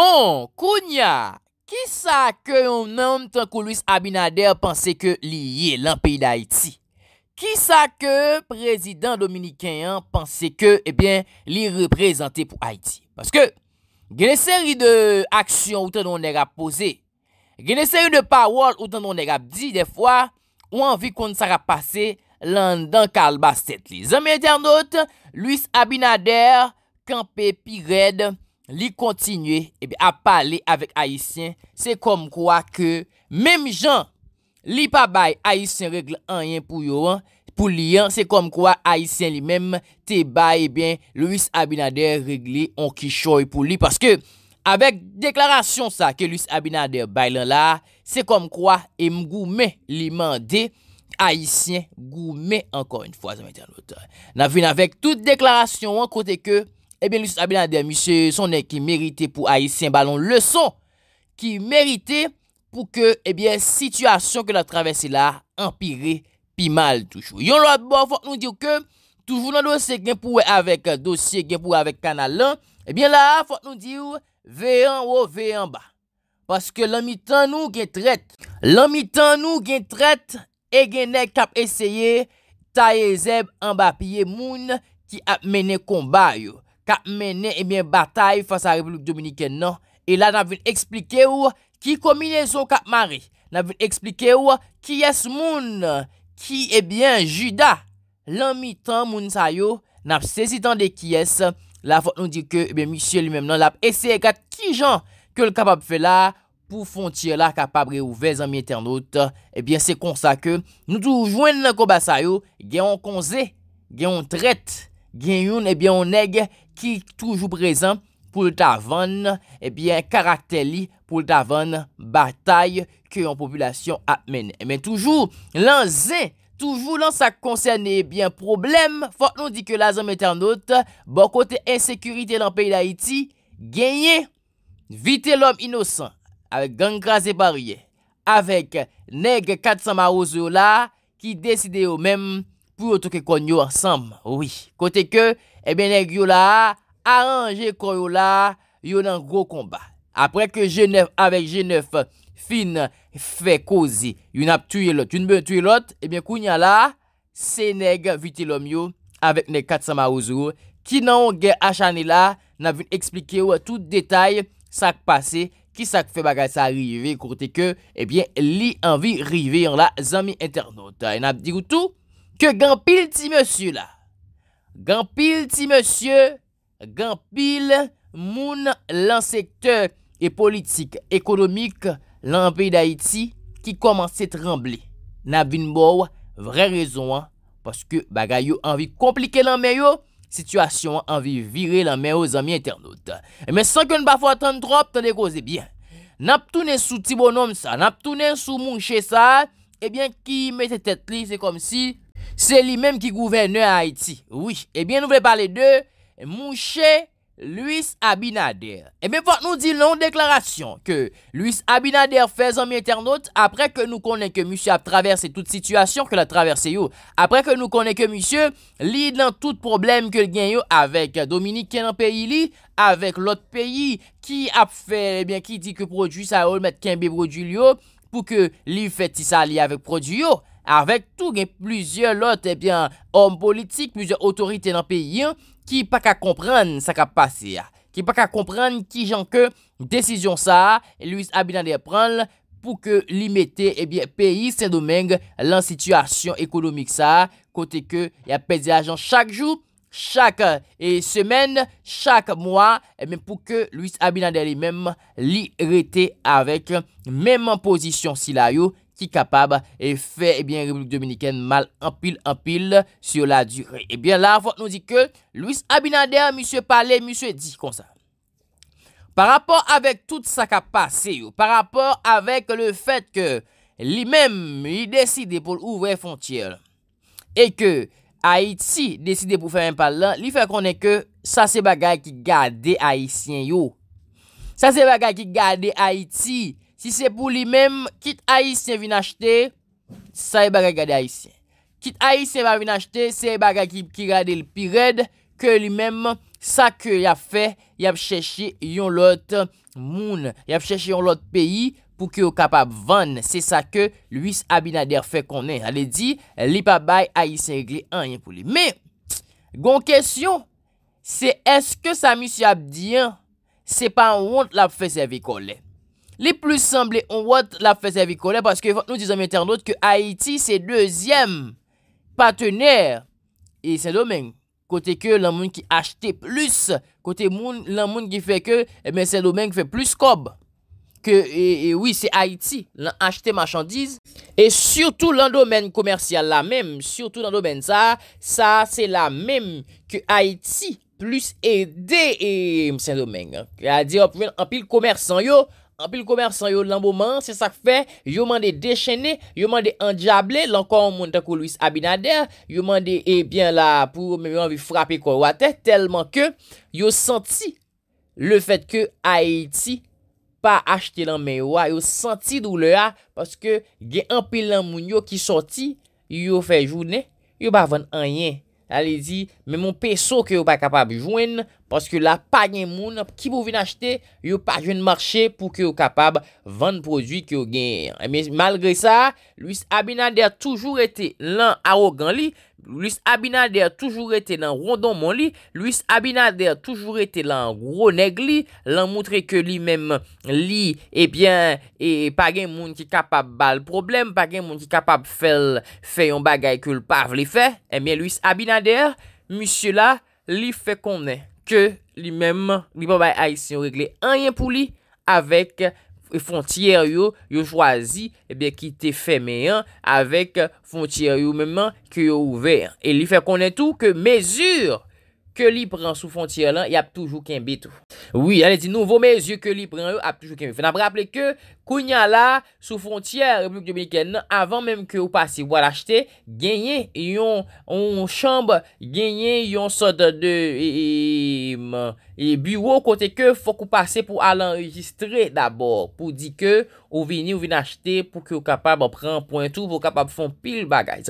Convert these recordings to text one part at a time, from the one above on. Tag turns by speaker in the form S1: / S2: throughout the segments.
S1: Bon kounya, ki sa ke yon nanm tan ko Louis Abinader panse ke li ye lan peyi da Haiti? Ki sa ke prezident Dominikian panse ke eh li reprezenti pou Haiti? Paske gen eseri de aksyon ou tan non negap pose, gen eseri de pawol ou tan non negap di de fwa, ou anvi kon sa rap pase lan dan kalbastet li. Zanm yon ternot, Louis Abinader, kanpe pi redd, li kontinye ebe eh a pale avek Aisyen, se kom kwa ke mem jan li pa bay Aisyen regle anyen pou yo an, pou li an, se kom kwa Aisyen li mem te bay ebe eh Louis Abinader regle an ki choy pou li, paske avek deklarasyon sa ke Louis Abinader bay lan la, se kom kwa e m goume li mande Aisyen goume ankon yon fwa, zanmete anote na vin avek tout deklarasyon an kote ke Ebyen eh lisa bilan de misye sonen ki merite pou a yi sen balon le son Ki merite pou ke ebyen eh situasyon ke la travese la empire pi mal toujou Yon lwa bo fote nou diw ke toujou nan dosye gen pou we avek kanal lan Ebyen la fote nou diw veyan ou veyan ba Paske lami tan nou gen tret Lami tan nou gen tret e gen ne kap eseye ta ye zeb an ba piye moun ki ap mene konbay yo kap menen ebyen eh batay fasa Republik Dominiken nan, e la nan vin explike ou ki kombinezon kap mari, nan vin explike ou ki yas moun, ki ebyen eh juda, lan mi tan moun sayo, nan se sitan de ki yas, la fote nou di ke, ebyen eh misye non, li menm nan, la ese kat ki jan ke l kapab fe la, pou fonti la kapab re ouvezan mi internet, ebyen se konsa ke, nou tou jwen nan koba sayo, gen yon konze, gen yon tret, gen yon ebyen eh ou neg ki toujou prezant pou l'ta van ebyen eh karakter li pou l'ta van batay ke yon populasyon ap men. Ebyen eh toujou lan zè, toujou lan sa konserne ebyen problem, fok nou di ke la zanm eternote, bon kote ensekurite lan peyi la iti, genye vite l'om inosan al gangra ze barye, avek neg katsan maroz yo la ki deside yo menm, pou yon touke kon yon ansam, woui, kote ke, ebe eh neg yon la, aranje kon yon la, yon nan gro komba, apre ke jenev, avek jenev, fin, fe kozi, yon ap tuye lot, yon be tuye lot, ebe koun yon la, se neg vitilom yon, avek neg katsama wouzou, ki nan gen ashani la, nan vin explike wou, tout detay, sak pase, ki sak fe bagay sa rive, kote ke, ebe eh li anvi rive yon la, zami internet, e nap di woutou, ke gampil ti monsye la. Gampil ti monsye, gampil moun lan sekteur e politik ekonomik lan pey da iti ki koman se tremble. Na bin mou, vre rezon an, paske bagay yo anvi komplike lan men yo, sitwasyon anvi vire lan men yo zami internet. Emen san gen bafwa tan drop, tan dekose bien. Nap toune sou ti bonom sa, nap toune sou moun che sa, ebyen eh ki me te tetli, se kom si, Se li menm ki gouverne a Haiti. Oui, ebyen eh nou vle pale de Mouche Luis Abinader. Ebyen eh pou an nou di nan deklarasyon ke Luis Abinader fez an mi internaute apre ke nou konen ke moussie ap traverse tout situasyon ke la traverse yo. Apre ke nou konen ke moussie li nan tout probleme ke gen yo avek Dominique Kenanpeili, avek lot peyi ki ap fe, ebyen ki di ke prodjou sa oul met Kenbe prodjou yo pou ke li feti sa li avek prodjou yo. Avek tou gen plizye lot, ebyen, eh om politik, plizye otorite nan peyi, ki pa ka kompran sa ka pasi ya. Ah. Ki pa ka kompran ki jan ke, desizyon sa, Louis Abinader pran pou ke li mette, ebyen, eh peyi, sen domeng, lan situasyon ekonomik sa, kote ke ya pezi ajan chak jou, chak eh, semen, chak mwa, ebyen pou ke Louis Abinader li menm li rete avek, menm an pozisyon si la yo, ki kapab e fè, ebyen, eh Republik Dominikèn mal empil-empil syo la dure. Ebyen, eh la avot nou di ke Louis Abinader, M. Pallet, M. Disconza. Par rapport avek tout sa kapase yo, par rapport avek le fèt ke li mem li deside pou l'ouvre fontyer, e ke Haïti deside pou fè mèm pallan, li fè konè ke sa se bagay ki gade Haïtien yo. Sa se bagay ki gade Haïti yo. Si se pou li mem, kit Aïsien vin achete, sa e baga gade Aïsien. Kit Aïsien va vin achete, sa e baga ki gade l'pired, ke li mem sa ke y ap fè, y ap chèche yon lot moun. Y ap chèche yon lot peyi pou ki yo kapap van. Se sa ke Louis Abinader fè konen. Ale di, li pa bay Aïsien gri an yon pou li. Me, gon kèsyon, se eske sa misi ap diyan, se pa an wont la fè seve konen. Les plus semblés on what la fait servir parce que nous disons internautes que Haïti c'est deuxième partenaire et c'est domaine côté que le monde qui achetait plus côté le monde qui fait que mais eh c'est domaine qui fait plus cob que et, oui c'est Haïti acheter marchandises et surtout dans le domaine commercial la même surtout dans le domaine ça ça c'est la même que Haïti plus aidé et saint domingue a C'est-à-dire, en pile commerçant, yo, Anpil komersan yo lambo man, se sak fe, yo mande deshene, yo mande anjable, lankon moun ta kou Louis Abinader, yo mande ebyen eh la pou mwen vi frape kou wate, telman ke yo santi le fet ke Haiti pa achete lan menwa, yo santi dou le a, paske gen anpil lan moun yo ki santi, yo fe jounen, yo ba van anyen. Ale zi, men mon peso ki yo pa kapab jwen, paske la pa gen moun, ki pou vin achete, yo pa jwen marche pou ki yo kapab vande prodwi ki yo gen. E men malgre sa, Louis Abinadi a toujou ete lan arrogant li, Louis Abinader toujou rete nan ron don mon li, Louis Abinader toujou rete nan ron neg li, lan moutre ke li men li, ebyen, eh e eh, pa gen moun ki kapab bal problem, pa gen moun ki kapab fel, fel yon bagay kulpav li fe, ebyen eh Louis Abinader, moussie la, li fe konen, ke li men, li pa bay a yon regle anyen pou li, avek, Fontyer yo yo chwazi ki eh te femeyan Avek fontyer yo menman ki yo ouver E li fe konen tou ke mezur ke li pren sou fontyer lan, y ap toujou kenbe tou. Oui, alè di nouvo, mè, zi ke li pren yo, ap toujou kenbe. Fè nan ap rappele ke, kou nya la, sou fontyer, repouk de Mekè nan, avan mèm ke ou pasi, wou al achete, genye, yon, yon chamb, genye, yon sot de, e, e, e bureau, kote ke, fòk ou pase pou al enregistre, dabor, pou di ke, ou vini, ou vini achete, pou ki ou kapab, ou pren pointou, ou kapab fon pil bagay,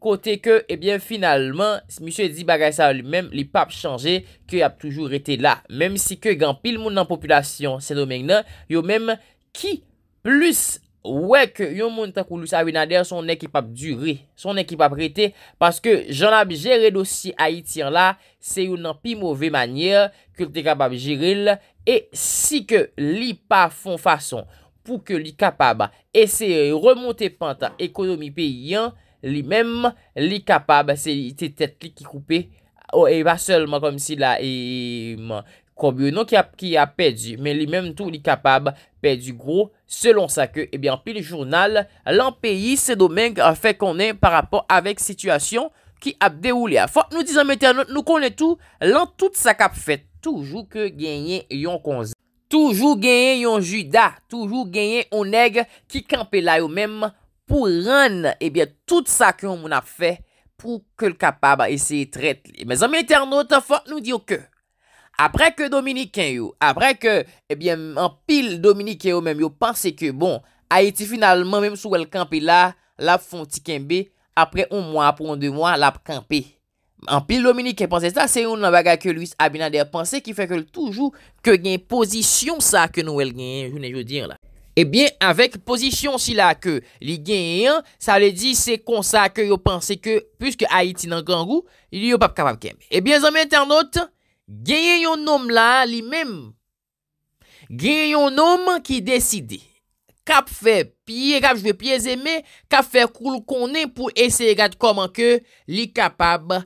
S1: kote ke, ebyen, eh finalman, misyo e di bagay sa li men, li pap chanje, ke ap toujou rete la, menm si ke gen pil moun nan populasyon, se do menk nan, yo menm ki plus wek, yo moun takou lous avinader, son ekipap dure, son ekipap rete, paske jan ap jere dosi Haitian la, se yon nan pi mouve manye, kou te kapab jiril, e si ke li pa fon fason, pou ke li kapab ese remonte panta ekonomi pe yon, Li mèm li kapab, se te tèt li ki koupè, ou e va sèlman kòm si la e kòbyonon ki a pèdi. Men li mèm tou li kapab pèdi gro, selon sa ke, ebyan, pi li jounal, lan peyi se domèng fè konè par rapport avèk situasyon ki ap déwoulè. Fò, nou dizan mèter, nou konè tou, lan tout sa kap fèt, toujou ke genyen yon konzè. Toujou genyen yon juda, toujou genyen yon neg ki kampe la yon mèm. pou ran ebyen tout sa ke ou moun ap fe pou ke l kapab a esey trete li. Me zanme eternote, fote nou diyo ke, apre ke Dominik ken yo, apre ke, ebyen, an pil Dominik ken yo, men yo pense ke bon, a eti finalman menm sou el kampe la, la fon ti ken be, apre ou moun apon de moun, la ap kampe. An pil Dominik ken pense sa, se yon nan baga ke Louis Abinade a pense ki fe ke l toujou ke gen pozisyon sa ke nou el gen, jounen yo dir la. Ebyen, eh avèk pozisyon si la ke li genyen, sa le di se konsa ke yo pense ke, pwiske Haiti nan gangou, li yo pap kapab kem. Ebyen, zami internet, genyen yon nom la, li menm. Genyen yon nom ki deside, kap fè piye, kap jve piye zeme, kap fè koul konen pou ese yagat koman ke li kapab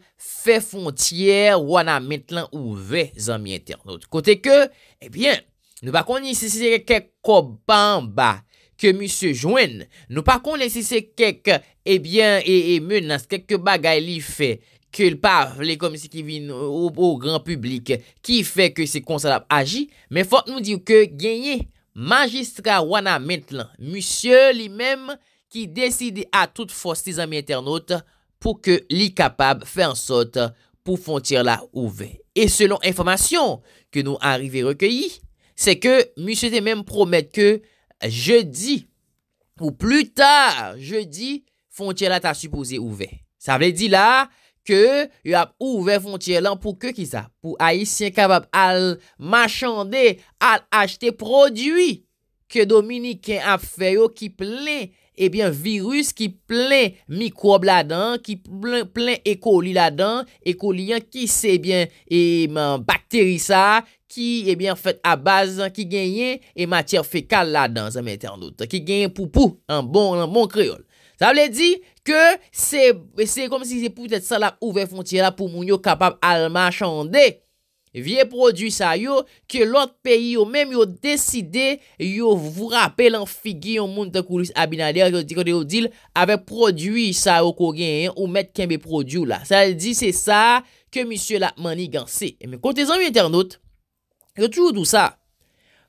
S1: fè fontyer wana mentlan ou ve, zami internet. Kote ke, ebyen, eh Nou pa kon nisise kek kek koban ba kemise joen. Nou pa kon nisise kek ebyen eh e menas kek ke bagay li fe. Ke l pa vle komisi ki vin ou gran publik. Ki fe ke se konsalap aji. Men fote nou diw ke genye magistra wana mentlan. Mise li menm ki deside a tout fos te zami internaut. Po ke li kapab fe ansot pou fontir la ouve. E selon informasyon ke nou arive rekayi. Se ke, musye te menm promet ke, je di, pou plu ta, je di, fontye lan ta supose ouve. Sa vle di la, ke, yo ap ouve fontye lan pou ke ki sa. Pou ayisyen kabab al machande, al achte prodwi, ke dominiken ap feyo ki pley. Ebyen eh virus ki plen mikrob la dan, ki plen ekoli la dan, ekoli yan ki se ebyen bakterisa ki ebyen fèt a bazan ki genyen e matyèr fèkal la dan, sa mète an doutan, ki genyen poupou, an bon kreol. Sa wè di ke se kom si se pou tèt sa la ouve fontyè la pou moun yo kapab alman chande. Viye prodwi sa yo ke lot peyi yo menm yo deside yo vw rappel an figi yon moun tan koulis abinaler yo dikote yo dil avek prodwi sa yo kou genyen ou met kenbe prodwi yo la. Sa di se sa ke misye la maniganse. Kote zan yon internaut, yo tou dou sa,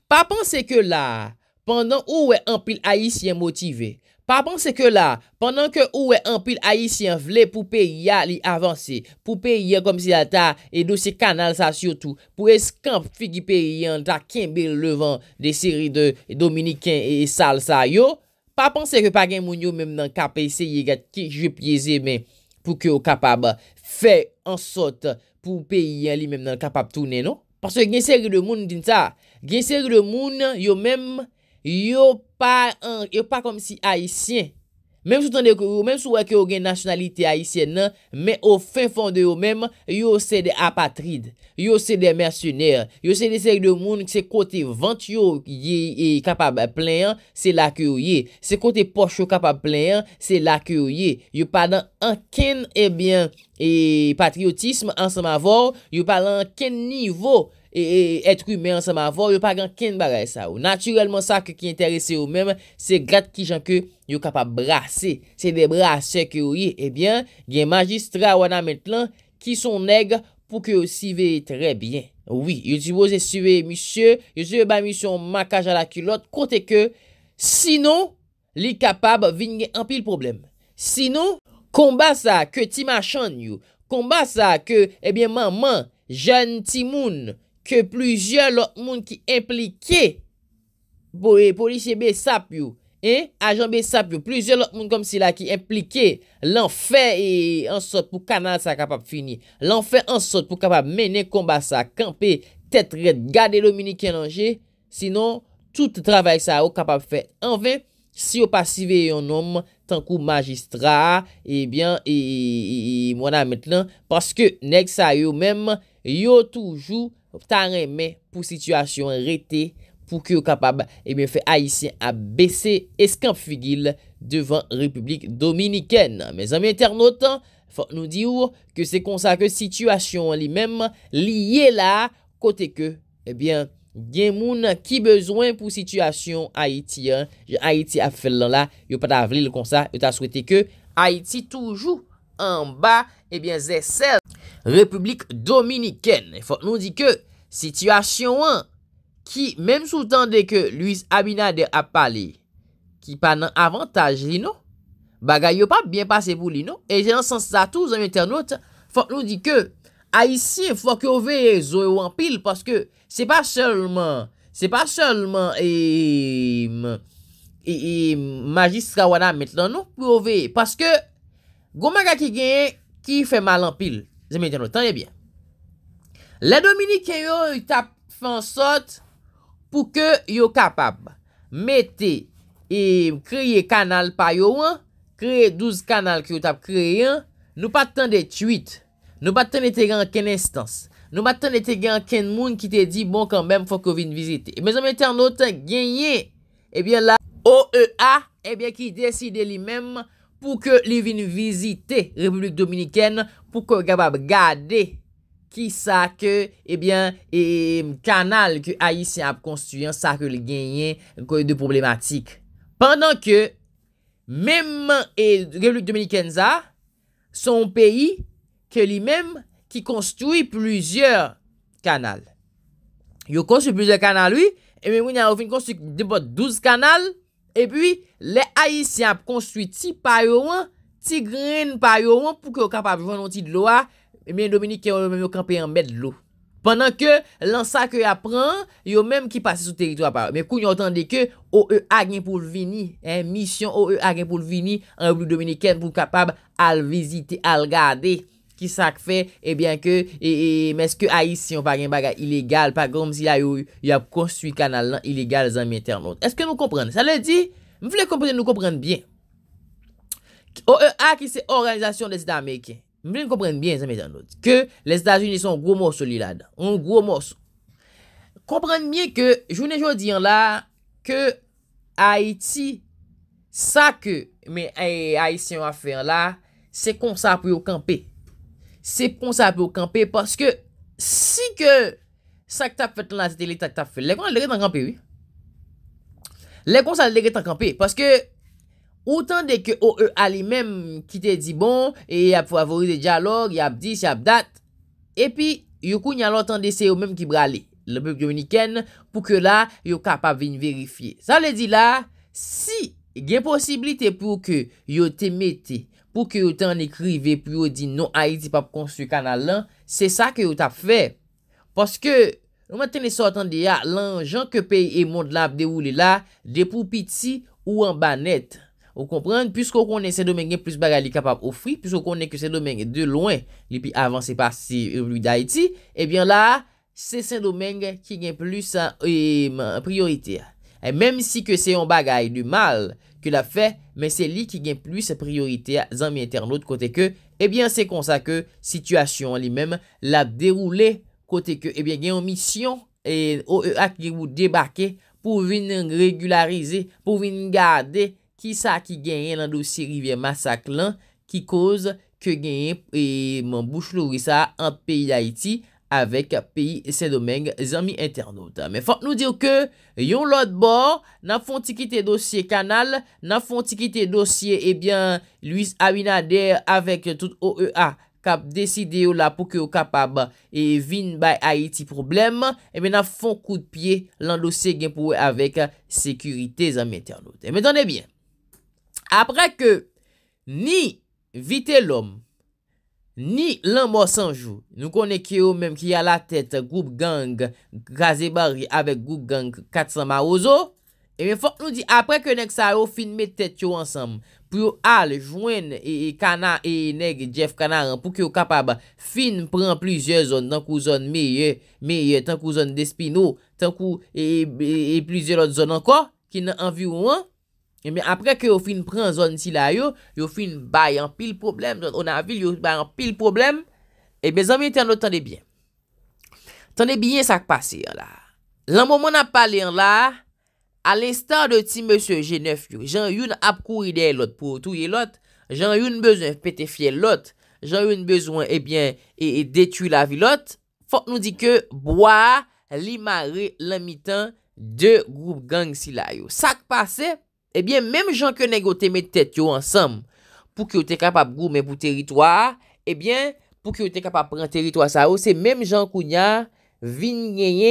S1: pa panse ke la, pandan ou we empil ayis yon motive, Pa pense ke la, pandan ke ou e anpil ayisyen vle pou pe ya li avansi, pou pe ya e kom si la ta e dosi kanal sa syotou, pou eskan fi ki pe ya ta kenbe levan de seri de Dominikin e Salsa yo, pa pense ke pa gen moun yo menm nan kape se ye gat ki jip ye zeme pou ke yo kapab fe ansot pou pe ya li menm nan kapab toune, no? Paswe gen seri de moun din sa, gen seri de moun yo menm Yo pa an, yo pa kom si Haitien, menm sou tande yo, menm sou wak yo gen nationalite Haitien nan, menm ou fin fon de yo menm, yo se de apatride, yo se de mersioner, yo se de sek de moun, se kote 20 yo ye kapab plen, se la ke yo ye, se kote poche yo kapab plen, se la ke yo ye, yo pa dan anken ebyen eh e eh, patriotisme ansem avon, yo pa dan anken nivou, E, e, Et kou men anseman avor, yo pa gen ken bagay sa ou. Naturelman sa ke ki enterese ou men, se grat ki jan ke yo kapab brase. Se de brase ke ou ye, ebyen, eh gen magistra wana mentlan ki son neg pou ke yo sive trebyen. Ouwi, yo di boze suve misye, yo suve ba misyon makaj an la kilot, kote ke sino li kapab vin gen anpi l problem. Sino, konba sa ke ti machan yo, konba sa ke, ebyen, eh manman, jen ti moun yo, ke plizye lot moun ki implike, pou li che be sap yo, e, ajan be sap yo, plizye lot moun kom sila ki implike, lan fe en sot pou kanal sa kapap fini, lan fe en sot pou kapap menen komba sa, kanpe tet red gade lominik en anje, sinon, tout travay sa ou kapap fe, anve, si ou pasive yon nom, tankou magistra, ebyan, eh e, mwana metnen, paske, nek sa yo menm, yo toujou, Ta reme pou situasyon rete pou ki yo kapab ebyen eh fe Haitien a bese eskamp figil devan Republik Dominiken. Me zami internotan, fok nou di ou ke se konsa ke situasyon li menm liye la kote ke ebyen eh gen moun ki bezwen pou situasyon Haitien. Je Haitien a fel lan la, yo pata avril konsa yo ta swete ke Haitien toujou. An ba, ebyen eh zè sèl Republik Dominikèn Fok nou di ke, sityasyon an Ki, menm sou tande ke Louis Abinader ap pale Ki panan avantaj li nou Bagay yo pa, byen pase pou li nou E jè nan sansa tou, zanmèter nou Fok nou di ke, a yisi Fok yo ve, zowe wampil Paske, se pa chelman Se pa chelman E eh, eh, Magistra wana Mèt nan nou, pou yo ve, paske Gouman ka ki genye, ki fè mal an pil. Zeme yon notan, e bien. Le dominik yo, yon tap fè an sot, pou ke yon kapab mette e, kreye kanal pa yo an, kreye douze kanal ki yon tap kreye an, nou patan de tuit, nou patan de te gen en ken instance, nou patan de te gen en ken moun ki te di, bon, kan bem, fòk yo vin vizite. Eme zeme yon notan, genye, e bien la OEA, e bien ki deside li menm, pou ke li vin vizite Republik Dominikèn pou ke gabab gade ki sa ke eh e, kanal ki ayisyen ap konstuyen sa ke li genyen kwenye de problematik. Pendan ke mem e, Republik Dominikèn sa son peyi ke li menm ki konstuyen plujer kanal. Yo konstuyen plujer kanal li, e menmou ni a avin konstuyen 12 kanal, E pi, le haisyap konstuiti pa yo an, ti gren pa yo an pou ke yo kapab jwennon ti dlo a, e men Dominiken yo men yo kampe yon bed lo. Pendan ke, lan sa ke yo apran, yo men ki pase sou teritwa pa yo. Men kou nyo otande ke, o yo e agen pou l vini, eh, misyon o yo e agen pou l vini, an yon Dominiken pou kapab al vizite, al gade. Ki sak fe, ebyen eh ke, eh, eh, meske Haitian, bagen baga, ilegal, pagom si la yo, yo ap konstuit kanal nan, ilegal zanmye ternot. Eske nou komprenne? Sa le di, mwile komprenne, nou komprenne bien. OEA ki se, Organizasyon de Sida Ameriken, mwile komprenne bien zanmye ternot. Ke, le Sida Zuni son gwo mosso li la da. On gwo mosso. Komprenne bien ke, jounen joun diyan la, ke, Haiti, sa ke, men Haitian afer la, se konsa pou yo kampe. se pon sa apè ou kampe, paske si ke sa kta fèt lan sa telek ta kta fèt, le kon sa lè kè tan kampe, le kon sa lè kè tan kampe, paske ou tan deke ou e alè mèm ki te di bon, e ap favorize dja lòg, e ap dis, e ap dat, e pi, yo koun yalò tan de se ou mèm ki bralè, le pèk yoniken, pou ke la yo kapap vin verifiye. Sa lè di la, si gen posibilite pou ke yo te mette, pou ke yo te an ekrive, pou yo di nou Haiti pap konstru kanal lan, se sa ke yo te ap fe. Poske, yo mwen tene so atan de ya, lan jan ke peyi e mond lab de ou li la, de pou piti ou an banet. Ou komprende, piskou konen se domen gen plus baga li kapap ofri, piskou konen ke se domen gen de loin, li pi avanse pasi ou li da Haiti, ebyen eh la, se se domen gen ki gen plus a euh, priorite ya. E menm si ke se yon bagay du mal ke la fe, men se li ki gen plus priorite zan mi internaut kote ke, ebyen eh se konsa ke situasyon li menm la deroule kote ke, ebyen eh gen yon misyon ak ge ou debake pou vin regularize, pou vin gade, ki sa ki genyen nan dosi rivye masaklan ki koz ke genyen eh, moun bouchlouri sa an peyi da iti, avèk pi sè domèng zami internauta. Men fòp nou diyo ke yon lot bor, nan fon tikite dosye kanal, nan fon tikite dosye, ebyen, luis avina der avèk tout OEA, kap deside yo la pouke yo kapab, e vin bay Haiti problem, ebyen nan fon kou de pie, lan dosye gen pouwe avèk, sekurite zami internauta. Ebyen, apre ke, ni vite lòm, Ni lan mò sanjou, nou konè ki yo mèm ki ya la tèt, Goup Gang, Gazé Barri, avèk Goup Gang, Katsama Ozo, e mè fòk nou di, apre ke nèk sa yo, fin mè tèt yo ansam, pou yo al, jwen, e kanar, e nèk e Jeff Kanaran, pou ki yo kapab, fin pran plizye zon, tankou zon meye, meye, tankou zon despino, tankou, e, e, e plizye lot zon anko, ki nan anviwoun an, apre ke yo fin pran zon si la yo, yo fin bayan pil problem, yon anvil yo bayan pil problem, e eh bezan mi ten lo tande bien. Tande bien sak pase yon la. Lan moun moun ap pale yon la, al instan de ti monsen jenef yo, jan yon ap kou ide lot pou touye lot, jan yon bezon pete fye lot, jan yon bezon e eh bien, e detu la vi lot, fok nou di ke, bwa li mare la mi tan, de group gang si la yo. Sak pase yon, Ebyen, mèm jan ke negote mè tèt yo ansam pou ki yo te kapap grou mè pou teritwa. Ebyen, pou ki yo te kapap pran teritwa sa yo, se mèm jan kounya vin nyeye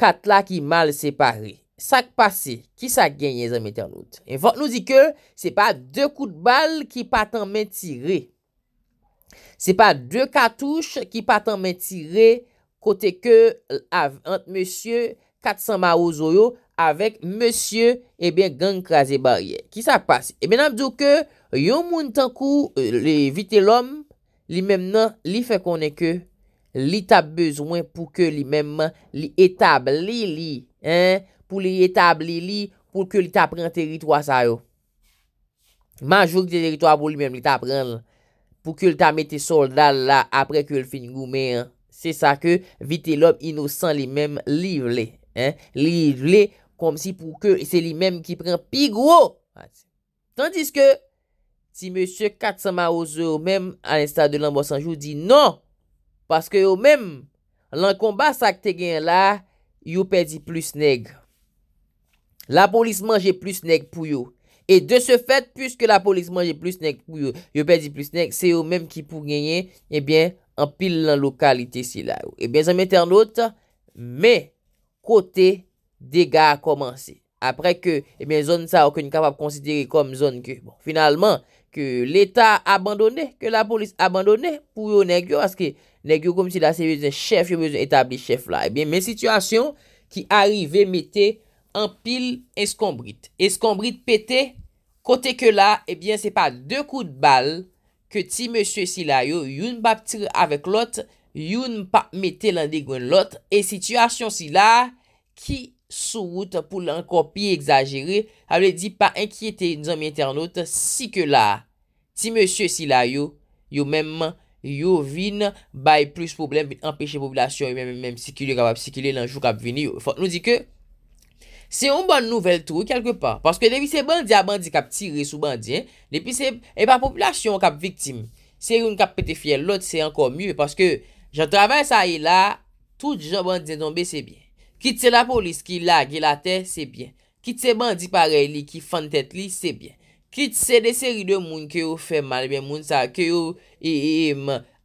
S1: kat la ki mal separe. Sak pase, ki sak genye zan mète anout. Enfant nou di ke, se pa de kout bal ki patan mè tire. Se pa de katouche ki patan mè tire kote ke ant mèsyè. 400 ma ou zo yo, avek monsye, e eh ben, gang kaze barye. Ki sa passe? E eh ben ap diyo ke, yon moun tankou, euh, le vite lom, li mem nan, li fe konen ke, li ta bezwen, pou ke li mem, li etabli li, hein, pou li etabli li, pou ke li ta pren teritwa sa yo. Man jok te teritwa pou li mem li ta pren, pou ke li ta mette soldal la, apre ke li fin goumen, se sa ke, vite lom inosan li mem, liv le. Li, li, kom si pou ke, se li menm ki pren pi gwo. Tandis ke, si monsie Kat Samaoze ou menm an insta de l'anbosanjou, di nan. Paske ou menm, lan komba sakte gen la, yo pedi plus neg. La polis manje plus neg pou yo. E de se fèt, püske la polis manje plus neg pou yo, yo pedi plus neg, se yo menm ki pou genye, e eh ben, an pil lan lokalite si la. E eh ben, zan mette an lot, me... kote dega a komanse. Apre ke, e ben, zon sa wakon yon kapap konsidere kom zon ke, bon, finalman, ke l'Etat abandone, ke la polis abandone, pou yo negyo, aske, negyo kom si la sebez en chef, yo bezon etabli chef la. E ben, men situasyon ki arive mette an pil eskombrit. Eskombrit pete, kote ke la, e ben, se pa de kou de bal ke ti monsye si la, yo yon bap tire avek lote, yon pa mette lan degwen lot e sityasyon si la ki sou wout pou lankopi egzajere, alè di pa enkyete nizan mi internot, si ke la ti mèsyo si la yo yo mèm, yo vin bay plus poublem, empèche poublasyon yo mèm, mèm, mèm, si ki lè kapap, si ki lè lanjou kap vini, yo fòt nou di ke se yon ban nouvel tou, kelke pa paske devise bandi, abandi kap tire sou bandi, eh, depise, e pa poublasyon kap viktim, se yon kap pète fiel lot, se yon kap pète fiel lot, se yon kap pète fiel lot Jan travè sa yi la, tout jan bandi zonbe, sebyen. Kit se la polis ki lag yi la te, sebyen. Kit se bandi pare li ki fan tet li, sebyen. Kit se de seri de moun ke yo fè mal, ke yo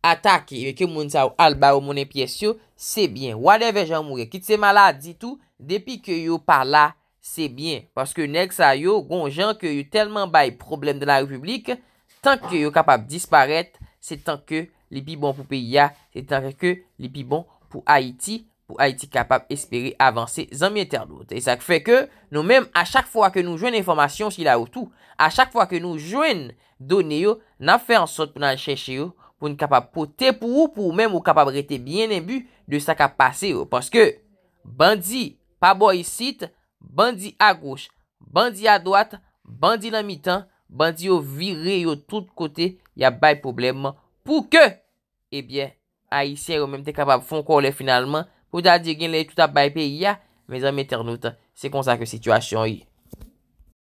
S1: atake, ke yo moun sa alba ou moun epyesyo, sebyen. Wade ve jan mouge, kit se maladi tou, depi ke yo par la, sebyen. Paske nek sa yo, gonjan, ke yo telman bay problem de la republik, tank ke yo kapab disparet, se tank ke, Li pi bon pou peyi ya, se tanke ke li pi bon pou Haiti, pou Haiti kapab espere avanse zanmye ternout. E sak fe ke nou men, a chak fwa ke nou jwen informasyon si la wotou, a chak fwa ke nou jwen done yo, nan fe ansot pou nan chèche yo, pou nou kapab pote pou ou, pou ou men ou kapab rete bien embu, de sak ap pase yo. Paske, bandi, pa boy sit, bandi a goch, bandi a doat, bandi nan mitan, bandi yo vire yo tout kote, ya bay problem man, Pou ke, ebyen, a yi se yo menm te kapab fon kou le finalman, pou ta di gen le touta bay pe ya, me zan meternout, se kon sa ke situasyon yi.